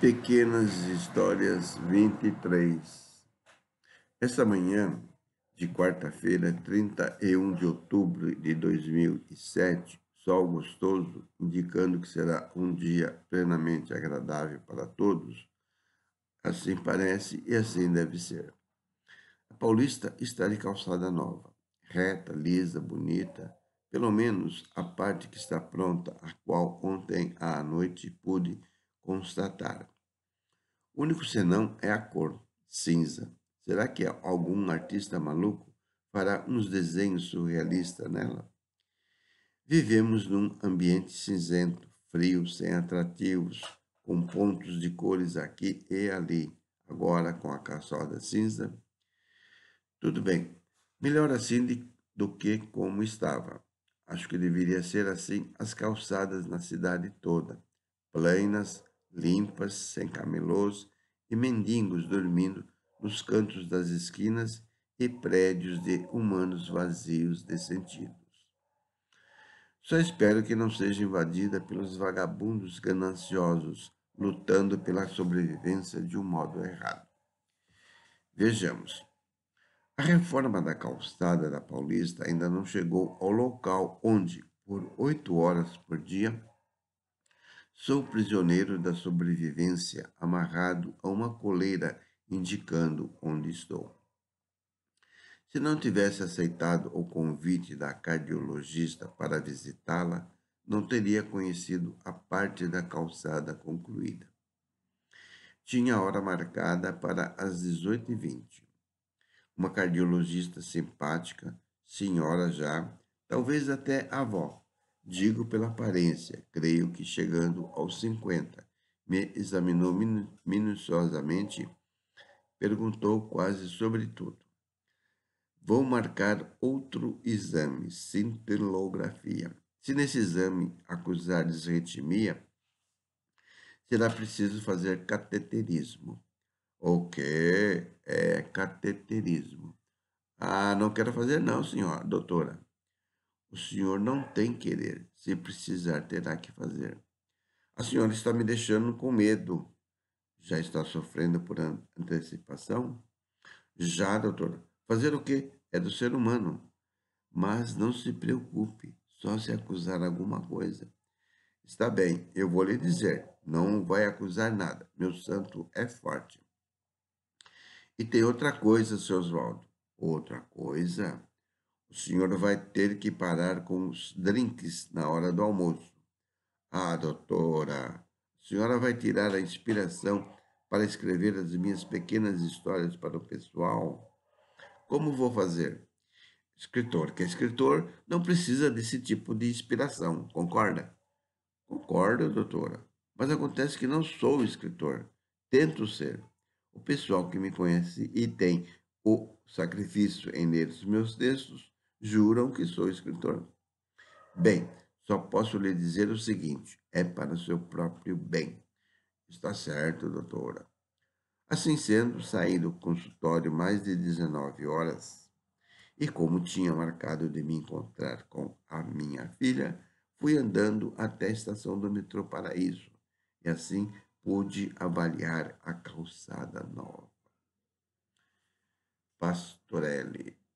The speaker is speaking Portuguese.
Pequenas Histórias 23. Esta manhã de quarta-feira, 31 de outubro de 2007, sol gostoso, indicando que será um dia plenamente agradável para todos. Assim parece e assim deve ser. A Paulista está de calçada nova, reta, lisa, bonita, pelo menos a parte que está pronta, a qual ontem à noite pude constatar. O único senão é a cor, cinza. Será que algum artista maluco fará uns desenhos surrealistas nela? Vivemos num ambiente cinzento, frio, sem atrativos, com pontos de cores aqui e ali. Agora, com a caçoda cinza, tudo bem. Melhor assim de, do que como estava. Acho que deveria ser assim as calçadas na cidade toda, plenas limpas, sem camelôs e mendigos dormindo nos cantos das esquinas e prédios de humanos vazios de sentidos. Só espero que não seja invadida pelos vagabundos gananciosos lutando pela sobrevivência de um modo errado. Vejamos. A reforma da calçada da Paulista ainda não chegou ao local onde, por oito horas por dia, Sou prisioneiro da sobrevivência, amarrado a uma coleira indicando onde estou. Se não tivesse aceitado o convite da cardiologista para visitá-la, não teria conhecido a parte da calçada concluída. Tinha a hora marcada para as 18h20. Uma cardiologista simpática, senhora já, talvez até avó, Digo pela aparência, creio que chegando aos 50. Me examinou minuciosamente, perguntou quase sobre tudo. Vou marcar outro exame, cintilografia. Se nesse exame acusar desretimia, será preciso fazer cateterismo. O que é cateterismo? Ah, não quero fazer não, senhora, doutora. O senhor não tem querer. Se precisar, terá que fazer. A senhora está me deixando com medo. Já está sofrendo por antecipação? Já, doutor. Fazer o quê? É do ser humano. Mas não se preocupe, só se acusar alguma coisa. Está bem, eu vou lhe dizer, não vai acusar nada. Meu santo é forte. E tem outra coisa, seu Oswaldo. Outra coisa? O senhor vai ter que parar com os drinks na hora do almoço. Ah, doutora, a senhora vai tirar a inspiração para escrever as minhas pequenas histórias para o pessoal? Como vou fazer? Escritor que é escritor não precisa desse tipo de inspiração, concorda? Concordo, doutora. Mas acontece que não sou escritor. Tento ser. O pessoal que me conhece e tem o sacrifício em ler os meus textos juram que sou escritor. Bem, só posso lhe dizer o seguinte: é para o seu próprio bem. Está certo, doutora. Assim sendo, saí do consultório mais de 19 horas e, como tinha marcado de me encontrar com a minha filha, fui andando até a estação do metrô Paraíso e assim pude avaliar a calçada nova. Pastorelli